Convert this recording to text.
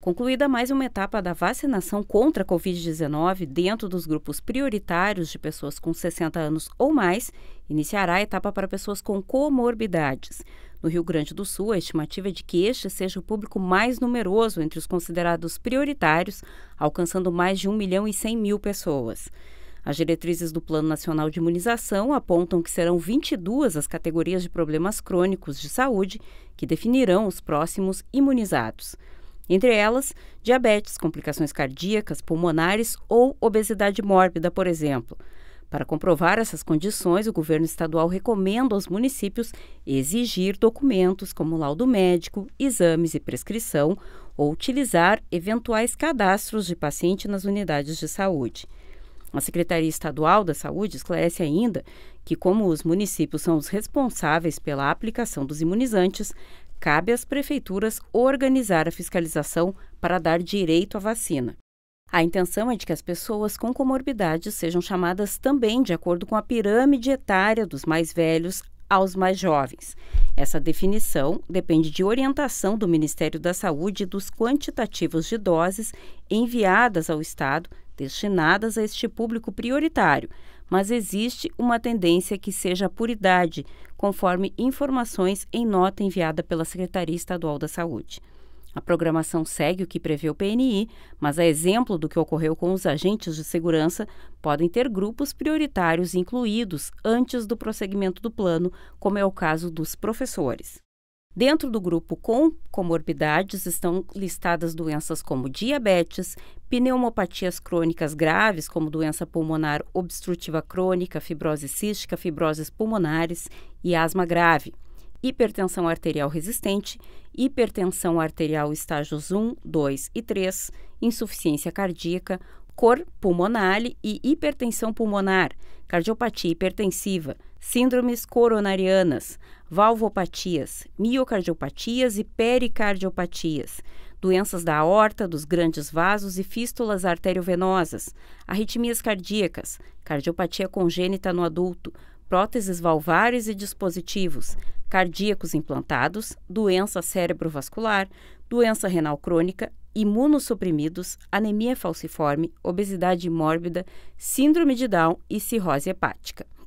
Concluída mais uma etapa da vacinação contra a Covid-19 dentro dos grupos prioritários de pessoas com 60 anos ou mais, iniciará a etapa para pessoas com comorbidades. No Rio Grande do Sul, a estimativa é de que este seja o público mais numeroso entre os considerados prioritários, alcançando mais de 1 milhão e 100 mil pessoas. As diretrizes do Plano Nacional de Imunização apontam que serão 22 as categorias de problemas crônicos de saúde que definirão os próximos imunizados. Entre elas, diabetes, complicações cardíacas, pulmonares ou obesidade mórbida, por exemplo. Para comprovar essas condições, o governo estadual recomenda aos municípios exigir documentos como laudo médico, exames e prescrição ou utilizar eventuais cadastros de paciente nas unidades de saúde. A Secretaria Estadual da Saúde esclarece ainda que, como os municípios são os responsáveis pela aplicação dos imunizantes, cabe às prefeituras organizar a fiscalização para dar direito à vacina. A intenção é de que as pessoas com comorbidades sejam chamadas também de acordo com a pirâmide etária dos mais velhos aos mais jovens. Essa definição depende de orientação do Ministério da Saúde e dos quantitativos de doses enviadas ao Estado destinadas a este público prioritário, mas existe uma tendência que seja por idade, conforme informações em nota enviada pela Secretaria Estadual da Saúde. A programação segue o que prevê o PNI, mas a exemplo do que ocorreu com os agentes de segurança, podem ter grupos prioritários incluídos antes do prosseguimento do plano, como é o caso dos professores. Dentro do grupo com comorbidades estão listadas doenças como diabetes, pneumopatias crônicas graves, como doença pulmonar obstrutiva crônica, fibrose cística, fibroses pulmonares e asma grave, hipertensão arterial resistente, hipertensão arterial estágios 1, 2 e 3, insuficiência cardíaca, cor pulmonar e hipertensão pulmonar, cardiopatia hipertensiva, síndromes coronarianas, valvopatias, miocardiopatias e pericardiopatias, doenças da aorta, dos grandes vasos e fístulas arteriovenosas, arritmias cardíacas, cardiopatia congênita no adulto, próteses valvares e dispositivos, cardíacos implantados, doença cérebrovascular, doença renal crônica, imunossuprimidos, anemia falciforme, obesidade mórbida, síndrome de Down e cirrose hepática.